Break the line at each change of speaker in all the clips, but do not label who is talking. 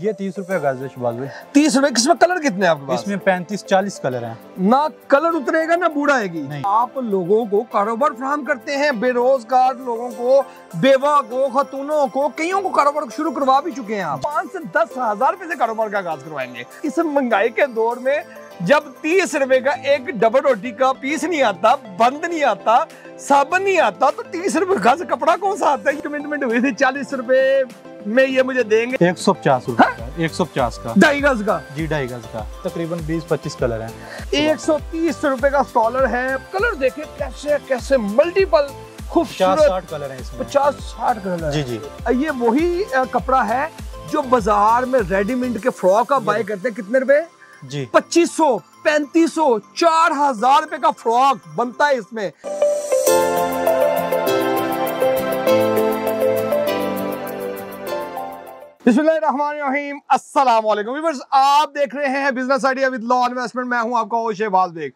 ये तीस रुपए का है तीस रुपए किसमें कलर कितने आपके पास इसमें पैंतीस चालीस कलर हैं ना कलर उतरेगा ना बूढ़ा आएगी आप लोगों को कारोबार फ्राहम करते हैं बेरोजगार लोगों को बेवा को खतूनों को कईयों को कारोबार शुरू करवा भी चुके हैं आप पाँच से दस हजार रुपए से कारोबार का आगाज करवाएंगे इस महंगाई के दौर में जब तीस रुपए का एक डबल रोटी का पीस नहीं आता बंद नहीं आता साबन नहीं आता तो तीस रुपए का कपड़ा कौन सा आता है कमिटमेंट हुई थी चालीस रुपए में ये मुझे देंगे
एक सौ पचास रूपए हाँ? एक सौ पचास का ढाई गज का जी ढाई गज का तकरीबन बीस पच्चीस कलर है एक सौ
तीस रूपए का स्टॉलर है कलर देखे कैसे कैसे मल्टीपल खूबसूरत कलर है इसमें पचास साठ कलर जी जी ये वही कपड़ा है जो बाजार में रेडीमेड के फ्रॉक का बाय करते हैं कितने रुपए जी पच्चीस सौ पैंतीस सौ चार हजार रुपए का फ्रॉक बनता है इसमें व्यूवर्स आप देख रहे हैं business idea with low investment मैं हूं आपका ओशे वाजबेग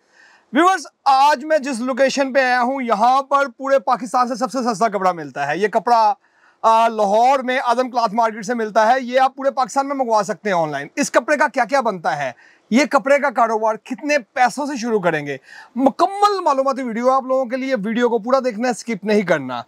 व्यूवर्स आज मैं जिस लोकेशन पे आया हूं यहां पर पूरे पाकिस्तान से सबसे सस्ता कपड़ा मिलता है ये कपड़ा लाहौर में आजम क्लाथ मार्केट से मिलता है ये आप पूरे पाकिस्तान में मंगवा सकते हैं ऑनलाइन इस कपड़े का क्या क्या बनता है ये कपड़े का कारोबार कितने पैसों से शुरू करेंगे मुकम्मल मालूमती वीडियो आप लोगों के लिए वीडियो को पूरा देखना स्किप नहीं करना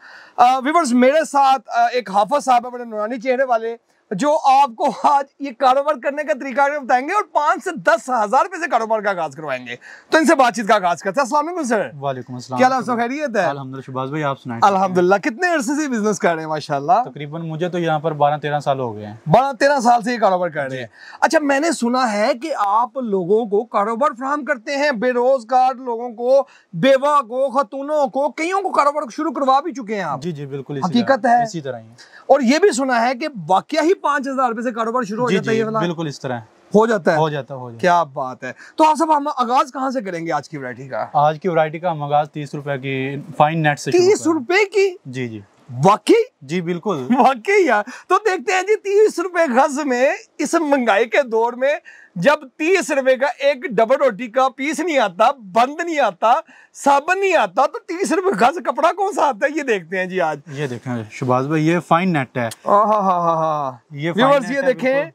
व्यूवर्स मेरे साथ एक हाफा साहब है बड़े नुरानी चेहरे वाले जो आपको आज ये कारोबार करने का तरीका बताएंगे और पांच से दस हजार रुपए से कारोबार का आगाज करवाएंगे तो
इनसे बातचीत का आगाज करते हैं असला सर वालेकुम क्या खैरियत है अलहमदुल्लाज भाई आप सुनाए अलहमदुल्ला कितने अरसे से बिजनेस कर रहे हैं माशाल्लाह तकरीबन मुझे तो यहाँ पर बारह तेरह साल हो गए हैं बारह तेरह साल से
ये कारोबार कर रहे हैं अच्छा मैंने सुना है की आप लोगों को कारोबार फ्राहम करते हैं बेरोजगार लोगों को बेवा को खतूनों को कईयों को कारोबार शुरू करवा भी चुके हैं आप जी जी
बिल्कुल हकीकत है इसी तरह
और ये भी सुना है की वाकया ही पांच हजार रुपए से कारोबार शुरू हो जाता है बिल्कुल
इस तरह हो जाता है हो जाता है हो जाता क्या बात है तो आप सब हम आगाज कहाँ से करेंगे आज की वरायटी का आज की वरायटी का हम आगाज तीस रुपए की फाइन नेट से तीस
रुपए की
जी जी वाकई जी बिल्कुल वाकई यार तो देखते हैं जी तीस रुपए गज में
इस महंगाई के दौर में जब तीस रुपए का एक डबल रोटी का पीस नहीं आता बंद नहीं आता साबन नहीं आता तो तीस रुपए गज कपड़ा कौन सा आता है ये देखते हैं जी
आज ये देखें सुभाष भाई ये फाइन नेट है
हाँ हाँ हाँ हाँ ये ये देखें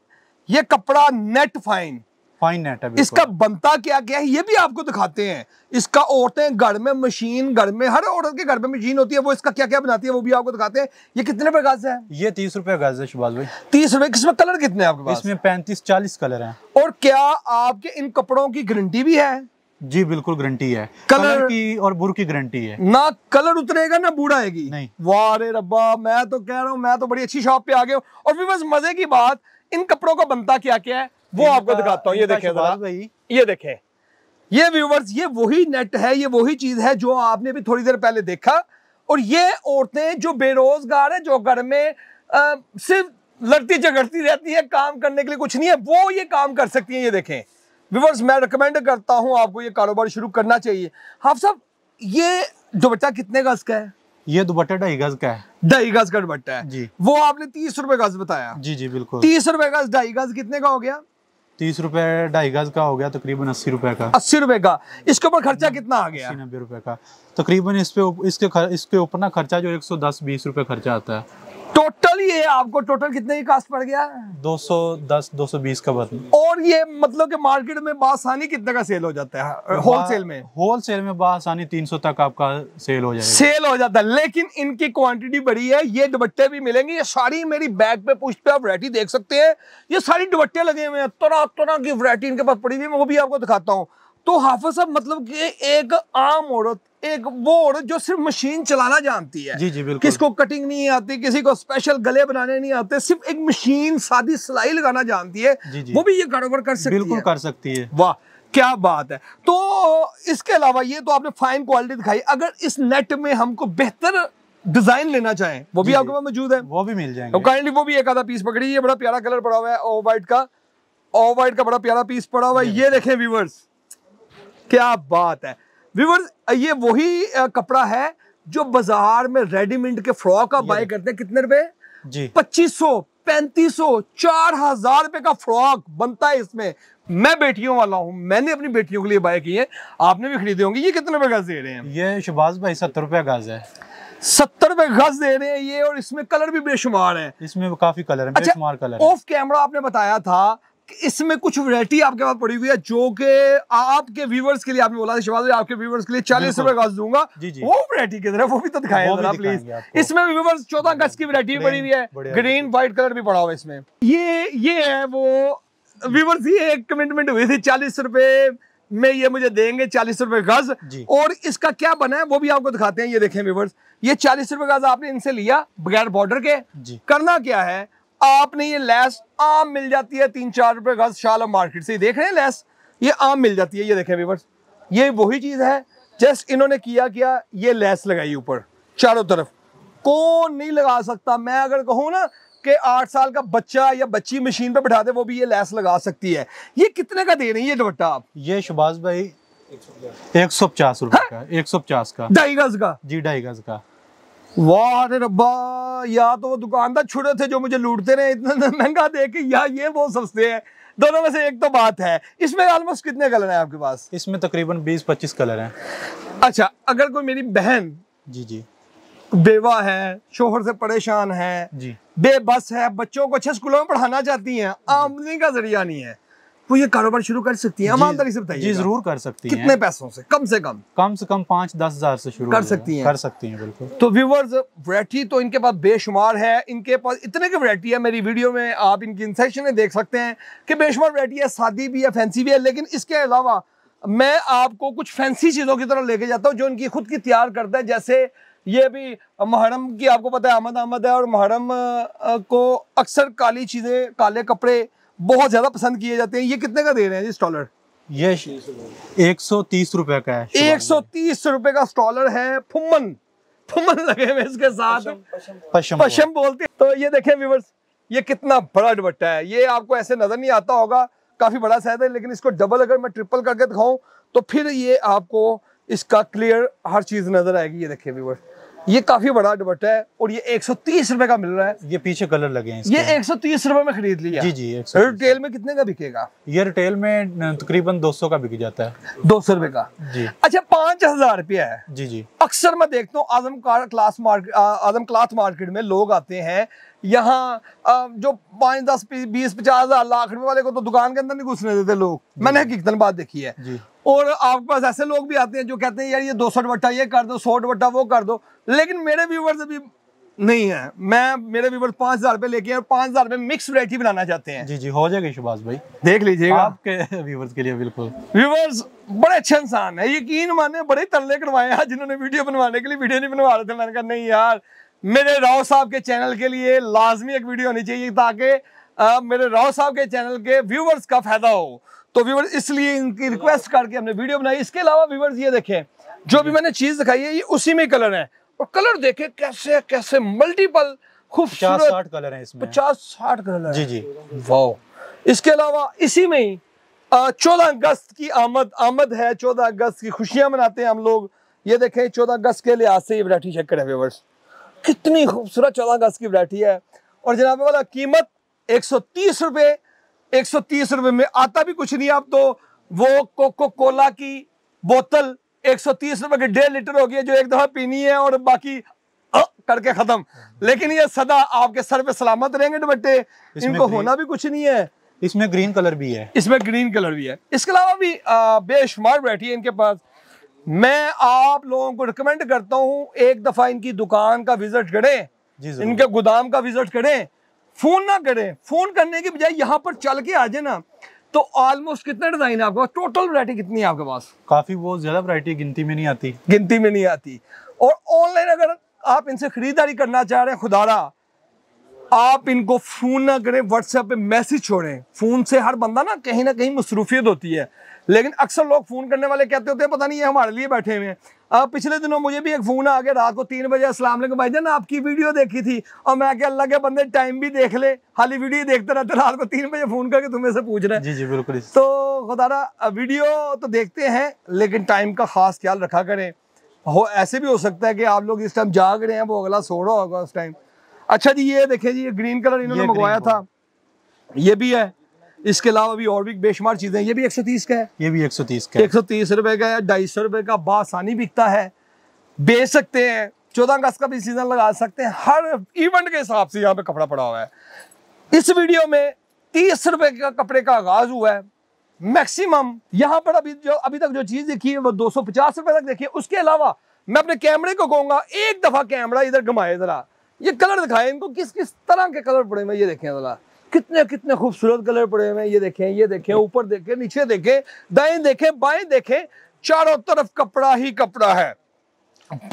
ये कपड़ा नेट फाइन फाइनेट है इसका बनता क्या क्या है ये भी आपको दिखाते हैं इसका औरतें घर में मशीन घर में हर औरत के घर में मशीन होती है वो इसका क्या क्या बनाती है वो भी आपको दिखाते हैं ये कितने पे गाज है
ये तीस रुपए गाज है शुभाष भाई
तीस रुपए इसमें कलर कितने आपके पास
इसमें पैंतीस चालीस कलर है और क्या आपके इन कपड़ों की गारंटी भी है जी बिल्कुल गारंटी है कलर, कलर की और बुर की गारंटी है
ना कलर उतरेगा ना बूढ़ा आएगी नहीं वारे रब्बा मैं तो कह रहा हूँ मैं तो बड़ी अच्छी शॉप पे आ गया और फिर बस मजे की बात इन कपड़ों का बनता क्या क्या है वो आपको दिखाता हूँ ये देखे ये देखे ये व्यूवर्स ये वही नेट है ये वही चीज है जो आपने भी थोड़ी देर पहले देखा और ये औरतें जो बेरोजगार है जो घर में आ, सिर्फ लड़ती झगड़ती रहती है काम करने के लिए कुछ नहीं है वो ये काम कर सकती हैं ये देखें व्यूवर्स मैं रिकमेंड करता हूँ आपको ये कारोबार शुरू करना चाहिए हाफ साहब ये दुपट्टा कितने गज का है ये दुपट्टा ढाई
गज का है ढाई गज का दुपट्टा है जी वो आपने तीस रुपए गज बताया जी जी बिल्कुल तीस
रुपए गज ढाई
गज कितने का हो गया तीस रुपए ढाई गज का हो गया तकरीबन अस्सी रुपए का अस्सी रुपए का इसके ऊपर खर्चा हम्म, कितना आ गया नब्बे रुपये का तकरीबन इस पे इसके इसके ऊपर ना खर्चा जो एक सौ दस बीस रुपए खर्चा आता है
टोटल ये आपको टोटल कितने की कास्ट पड़ गया
210 220 का बदल
और ये मतलब कि मार्केट में बासानी कितने का सेल हो जाता है होलसेल
में होलसेल में बासानी 300 तक आपका सेल हो जाएगा
सेल हो जाता है लेकिन इनकी क्वांटिटी बड़ी है ये दुपट्टे भी मिलेंगे ये सारी मेरी बैग पे पुष्ट पे आप वरायटी देख सकते हैं ये सारी दुपट्टे लगे हुए हैं तरह तरह की वरायटी इनके पास पड़ी हुई है वो भी आपको दिखाता हूँ तो हाफिज साहब मतलब कि एक आम औरत एक बोर्ड जो सिर्फ मशीन चलाना जानती है जी जी बिल्कुल किसको कटिंग नहीं आती किसी को स्पेशल गले बनाने नहीं आते सिर्फ एक मशीन सादी सिलाई लगाना जानती है जी जी। वो भी ये कारोबार कर सकती बिल्कुल है बिल्कुल कर सकती है वाह क्या बात है तो इसके अलावा ये तो आपने फाइन क्वालिटी दिखाई अगर इस नेट में हमको बेहतर डिजाइन लेना चाहें वो भी आपके पास मौजूद है वो भी मिल जाएंगे काइंडली वो भी एक आधा पीस पकड़ी ये बड़ा प्यारा कलर पड़ा हुआ है ओ वाइट का ओ वाइट का बड़ा प्यारा पीस पड़ा हुआ है ये देखें व्यूवर्स क्या बात है विवर्स ये वही कपड़ा है जो बाजार में रेडीमेड के फ्रॉक आप बाय करते हैं कितने रुपए जी पच्चीस सौ पैंतीस सौ चार हजार रुपए का फ्रॉक बनता है इसमें मैं बेटियों वाला हूँ मैंने अपनी बेटियों के लिए बाय की है
आपने भी खरीदे होंगे ये कितने रुपए गज दे रहे हैं ये शुभाष भाई सत्तर रुपए गज है सत्तर रुपए गज दे रहे हैं ये और इसमें कलर भी बेशुमार है इसमें काफी कलर है अच्छा, बेशुमार अच्छा, कलर
ऑफ कैमरा आपने बताया था इसमें कुछ वैरायटी आपके पास पड़ी हुई है जो कि आपके व्यूवर्स के लिए आपने बोला शिवाजी आपके व्यूवर्स के लिए चालीस रुपए गज दूंगा वो वैरायटी किधर है वो भी तो दिखाएं प्लीज इसमें व्यूवर्स चौदह गज की वैरायटी पड़ी हुई है ग्रीन व्हाइट कलर भी पड़ा हुआ इसमें ये ये है वो व्यूवर्स ये एक कमिटमेंट हुई थी चालीस रुपए में ये मुझे देंगे चालीस रुपए गज और इसका क्या बना है वो भी आपको दिखाते हैं ये देखें व्यूवर्स ये चालीस रुपए गज आपने इनसे लिया बगैर बॉर्डर के करना क्या है आपने ये लेस आम मिल जाती है तीन चार रुपए गज शाल मार्केट से देख रहे हैं लेस ये आम मिल जाती है ये देखें व्यूवर्स ये वही चीज़ है जस्ट इन्होंने किया क्या ये लेस लगाई ऊपर चारों तरफ कौन नहीं लगा सकता मैं अगर कहूँ ना कि आठ साल का बच्चा या बच्ची मशीन पे बैठा
दे वो भी ये लेस लगा सकती है ये कितने का दे रही है दुपट्टा आप ये शुभाष भाई एक सौ पचास रुपए हाँ? का एक सौ पचास का ढाई गज का जी ढाई गज का वाह
अरे रब्बा या तो वो दुकानदार छुड़े थे जो मुझे लूटते रहे इतना महंगा दे के या ये वो सस्ते हैं दोनों में से एक तो बात है इसमें ऑलमोस्ट कितने कलर हैं आपके पास इसमें तकरीबन बीस
पच्चीस कलर हैं
अच्छा अगर कोई मेरी बहन जी जी बेवा है शोहर से परेशान है जी बेबस है बच्चों को अच्छे स्कूलों में पढ़ाना चाहती है आमदनी का जरिया नहीं है वो ये कारोबार शुरू कर सकती है ईमानदारी से बताइए जी जरूर
कर सकती है कितने पैसों से कम से कम कम से कम पाँच दस हजार से शुरू कर सकती है कर सकती है बिल्कुल तो
व्यूवर्स वरायटी तो इनके पास बेशुमार है इनके पास इतने की वरायटी है मेरी वीडियो में आप इनकी इंसेक्शन देख सकते हैं कि बेशुमार वरायटी है सादी भी है फैंसी भी है लेकिन इसके अलावा मैं आपको कुछ फैंसी चीज़ों की तरफ लेके जाता हूँ जो इनकी खुद की तैयार करता है जैसे ये भी मुहरम की आपको पता है आमद आमद है और मुहरम को अक्सर काली चीज़ें काले कपड़े बहुत ज्यादा पसंद किए जाते हैं ये कितने का दे रहे हैं जी स्टॉलर ये
एक सौ तीस रुपए का
है एक सौ तीस रुपए का स्टॉलर है फुम्मन फुम्मन लगे हुए इसके साथ पशम पशम बोलते तो ये देखें व्यूवर्स ये कितना बड़ा दुपट्टा है ये आपको ऐसे नजर नहीं आता होगा काफी बड़ा साइज है लेकिन इसको डबल अगर मैं ट्रिपल करके दिखाऊं तो फिर ये आपको इसका क्लियर हर चीज नजर आएगी ये देखिए व्यूवर्स ये काफी बड़ा दुपट्टा है और ये एक सौ तीस रुपए का मिल रहा है
ये पीछे कलर लगे हैं ये
एक सौ तीस रुपए में खरीद लिया जी जी रिटेल में कितने का बिकेगा
ये रिटेल में तकरीबन दो सौ का बिक जाता है दो सौ रुपए का जी
अच्छा पांच हजार रुपया है जी जी अक्सर मैं देखता हूँ Azam cloth market Azam cloth market में लोग आते हैं यहाँ जो पाँच दस बीस पचास हजार लाख रुपए वाले को तो दुकान के अंदर नहीं घुसने देते लोग मैंने हकीकतन बात देखी है और आपके पास ऐसे लोग भी आते हैं जो कहते हैं यार ये दो सौ बट्टा ये कर दो सौ बट्टा वो कर दो लेकिन मेरे व्यूवर्स अभी नहीं है मैं मेरे व्यूवर्स पांच हजार रुपए लेके पांच हजार रुपए मिक्स वरायटी बनाना चाहते हैं
जी जी हो जाएगी शुभाष भाई देख लीजिएगा आपके व्यूवर्स के लिए बिल्कुल
व्यूवर्स बड़े अच्छे इंसान है यकीन माने बड़े तरले करवाए हैं जिन्होंने वीडियो बनवाने के लिए वीडियो नहीं बनवा रहे थे मैंने कहा नहीं यार मेरे राव साहब के चैनल के लिए लाजमी एक वीडियो होनी चाहिए ताकि मेरे राव साहब के चैनल के व्यूवर्स का फायदा हो तो व्यूवर्स इसलिए इनकी रिक्वेस्ट करके हमने वीडियो बनाई इसके अलावा व्यूवर्स ये देखें जो भी मैंने चीज़ दिखाई है ये उसी में कलर है और कलर देखे कैसे कैसे मल्टीपल खूबसूरत कलर है इसमें पचास
साठ कलर जी जी वाह
इसके अलावा इसी में चौदह अगस्त की आमद आमद है चौदह अगस्त की खुशियां मनाते हैं हम लोग ये देखें चौदह अगस्त के लिहाज से ये वराठी चेक करें व्यूवर्स कितनी खूबसूरत चौदह गज की वरायटी है और जनाब वाला कीमत एक सौ तीस रुपये एक सौ तीस रुपये में आता भी कुछ नहीं आप तो वो कोको कोला की बोतल एक सौ तीस रुपये की डेढ़ लीटर हो है जो एक दफ़ा पीनी है और बाकी करके खत्म लेकिन ये सदा आपके सर पे सलामत रहेंगे दुपट्टे इनको होना भी कुछ नहीं है
इसमें ग्रीन कलर भी है इसमें ग्रीन कलर भी है
इसके अलावा भी बेशुमार वरायटी है इनके पास मैं आप लोगों को रिकमेंड करता हूँ एक दफा इनकी दुकान का विजिट करें इनके गोदाम का विजिट करें फोन ना करें फोन करने के बजाय यहाँ पर चल के आ जाए ना तो ऑलमोस्ट कितने डिजाइन है आपके पास टोटल वरायटी कितनी है आपके पास काफी बहुत ज्यादा वरायटी गिनती में नहीं आती गिनती में नहीं आती और ऑनलाइन अगर आप इनसे खरीदारी करना चाह रहे हैं खुदारा आप इनको फ़ोन ना करें व्हाट्सएप पे मैसेज छोड़ें फ़ोन से हर बंदा ना कहीं ना कहीं मसरूफियत होती है लेकिन अक्सर लोग फ़ोन करने वाले कहते होते हैं पता नहीं ये हमारे लिए बैठे हुए हैं अब पिछले दिनों मुझे भी एक फ़ोन आ गया रात को तीन बजे अस्सलाम भाई जान आपकी वीडियो देखी थी और मैं क्या अल्लाह के बंदे टाइम भी देख ले हाली वीडियो देखते रहते रात को तीन बजे फ़ोन करके तुम्हें से पूछ रहे हैं जी जी बिल्कुल तो खुदारा वीडियो तो देखते हैं लेकिन टाइम का ख़ास ख्याल रखा करें हो ऐसे भी हो सकता है कि आप लोग इस टाइम जाग रहे हैं वो अगला सो रहा होगा उस टाइम अच्छा जी ये देखिए जी ये ग्रीन कलर इन्होंने मंगवाया था ये भी है इसके अलावा भी और भी बेशुमार चीजें ये भी 130 का है
ये भी 130 का
130 रुपए का है ढाई सौ रुपए का बासानी बिकता है बेच सकते हैं चौदह अगस्त का भी सीजन लगा सकते हैं हर इवेंट के हिसाब से यहाँ पे कपड़ा पड़ा हुआ है इस वीडियो में तीस रुपए का कपड़े का आगाज हुआ है मैक्सिमम यहाँ पर अभी जो अभी तक जो चीज देखी है वो दो सौ पचास रुपए तक देखिए उसके अलावा मैं अपने कैमरे को कहूंगा एक दफा कैमरा इधर घुमाए जरा ये कलर दिखाए इनको किस किस तरह के कलर पड़े हुए ये देखें जरा कितने कितने खूबसूरत कलर पड़े हुए ये देखें ये देखें हम्म। ऊपर देखें नीचे देखें दाएं देखें बाएं देखें चारों तरफ कपड़ा ही कपड़ा है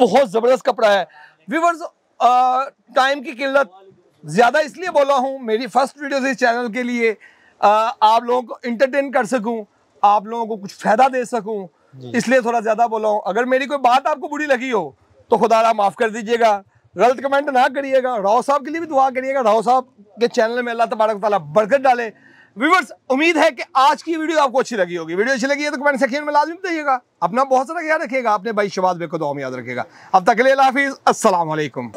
बहुत जबरदस्त कपड़ा है व्यूवर्स टाइम की किल्लत ज़्यादा इसलिए बोला हूँ मेरी फर्स्ट वीडियो इस चैनल के लिए आ, आप लोगों को इंटरटेन कर सकूँ आप लोगों को कुछ फ़ायदा दे सकूँ इसलिए थोड़ा ज़्यादा बोला हूँ अगर मेरी कोई बात आपको बुरी लगी हो तो खुदा माफ़ कर दीजिएगा गलत कमेंट ना करिएगा राव साहब के लिए भी दुआ करिएगा राव साहब के चैनल में अल्लाह तबारक ताला बरकत डाले व्यूवर्स उम्मीद है कि आज की वीडियो आपको अच्छी लगी होगी वीडियो अच्छी लगी है तो कमेंट सेक्शन में लाजमी बताइएगा अपना बहुत सारा ख्याल रखिएगा अपने भाई शबाज बे को दुआ में याद रखिएगा अब तक के लिए हाफिज़ असलकम